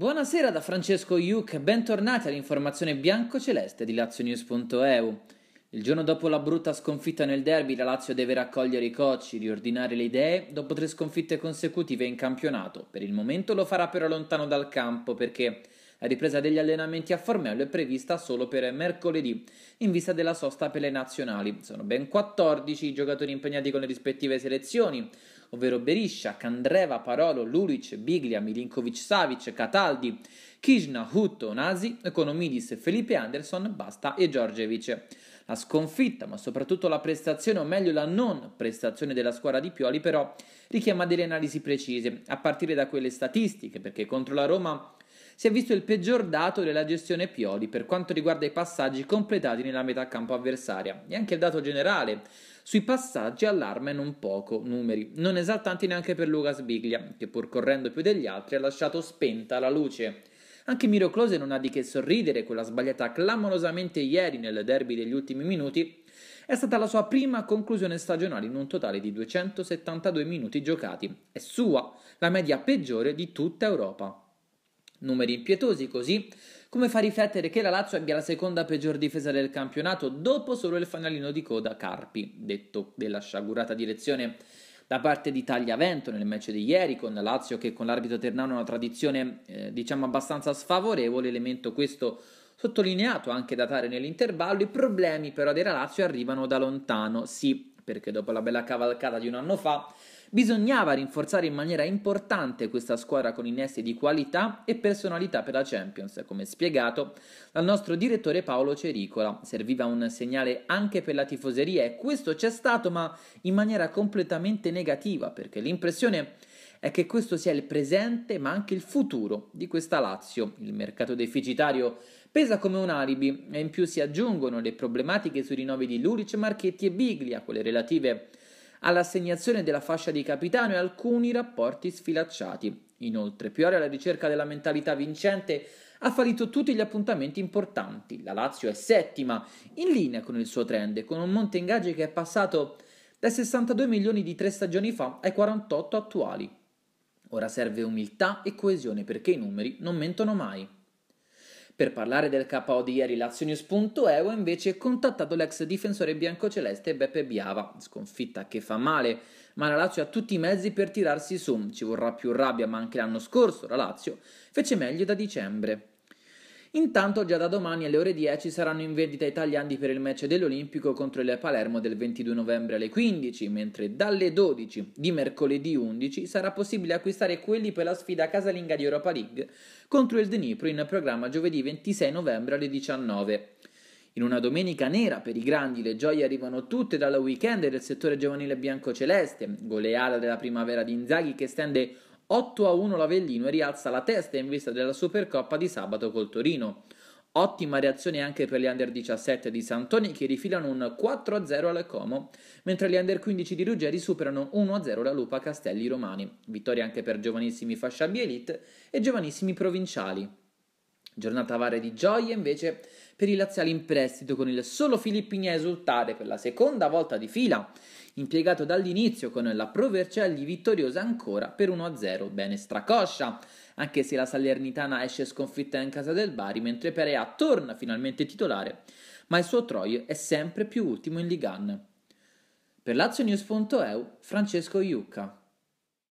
Buonasera da Francesco Iuc, bentornati all'informazione biancoceleste di LazioNews.eu. Il giorno dopo la brutta sconfitta nel derby, la Lazio deve raccogliere i cocci, riordinare le idee dopo tre sconfitte consecutive in campionato. Per il momento lo farà però lontano dal campo perché la ripresa degli allenamenti a Formello è prevista solo per mercoledì, in vista della sosta per le nazionali. Sono ben 14 i giocatori impegnati con le rispettive selezioni, ovvero Beriscia, Candreva, Parolo, Lulic, Biglia, Milinkovic-Savic, Cataldi, Kishna, Hutto, Nasi, Economidis, Felipe Anderson, Basta e Giorgevic. La sconfitta, ma soprattutto la prestazione, o meglio la non prestazione della squadra di Pioli, però richiama delle analisi precise, a partire da quelle statistiche, perché contro la Roma si è visto il peggior dato della gestione Pioli per quanto riguarda i passaggi completati nella metà campo avversaria e anche il dato generale. Sui passaggi allarma non poco numeri, non esaltanti neanche per Lucas Biglia, che pur correndo più degli altri ha lasciato spenta la luce. Anche Miro Close non ha di che sorridere, quella sbagliata clamorosamente ieri nel derby degli ultimi minuti è stata la sua prima conclusione stagionale in un totale di 272 minuti giocati, è sua, la media peggiore di tutta Europa. Numeri impietosi così, come fa riflettere che la Lazio abbia la seconda peggior difesa del campionato dopo solo il fanalino di coda Carpi, detto della sciagurata direzione da parte di Tagliavento nel match di ieri con la Lazio che con l'arbitro Ternano ha una tradizione eh, diciamo abbastanza sfavorevole, elemento questo sottolineato anche da Tare nell'intervallo, i problemi però della Lazio arrivano da lontano, sì, perché dopo la bella cavalcata di un anno fa Bisognava rinforzare in maniera importante questa squadra con innesti di qualità e personalità per la Champions, come spiegato dal nostro direttore Paolo Cericola. Serviva un segnale anche per la tifoseria e questo c'è stato, ma in maniera completamente negativa, perché l'impressione è che questo sia il presente ma anche il futuro di questa Lazio. Il mercato deficitario pesa come un alibi e in più si aggiungono le problematiche sui rinnovi di Luric, Marchetti e Biglia, quelle relative all'assegnazione della fascia di capitano e alcuni rapporti sfilacciati. Inoltre, Piore, alla ricerca della mentalità vincente ha fallito tutti gli appuntamenti importanti. La Lazio è settima, in linea con il suo trend, con un monte in ingaggi che è passato dai 62 milioni di tre stagioni fa ai 48 attuali. Ora serve umiltà e coesione perché i numeri non mentono mai. Per parlare del KO di ieri Lazionius.eu ha invece contattato l'ex difensore biancoceleste Beppe Biava, sconfitta che fa male, ma la Lazio ha tutti i mezzi per tirarsi su, ci vorrà più rabbia ma anche l'anno scorso la Lazio fece meglio da dicembre. Intanto già da domani alle ore 10 saranno in vendita i tagliandi per il match dell'Olimpico contro il Palermo del 22 novembre alle 15, mentre dalle 12 di mercoledì 11 sarà possibile acquistare quelli per la sfida casalinga di Europa League contro il Dnipro in programma giovedì 26 novembre alle 19. In una domenica nera per i grandi, le gioie arrivano tutte dal weekend del settore giovanile bianco-celeste, goleada della primavera di Inzaghi che stende 8 a 1 l'Avellino e rialza la testa in vista della Supercoppa di sabato col Torino. Ottima reazione anche per gli under 17 di Santoni che rifilano un 4-0 a al Como, mentre gli under 15 di Ruggeri superano 1-0 a la Lupa Castelli Romani. Vittoria anche per giovanissimi fascia B Elite e giovanissimi provinciali. Giornata varia di gioie invece per i laziali in prestito con il solo Filippini a esultare per la seconda volta di fila, impiegato dall'inizio con la Pro Vercelli vittoriosa ancora per 1-0, bene stracoscia anche se la Salernitana esce sconfitta in casa del Bari, mentre Perea torna finalmente titolare, ma il suo Troio è sempre più ultimo in Ligan. Per LazioNews.eu, Francesco Iucca.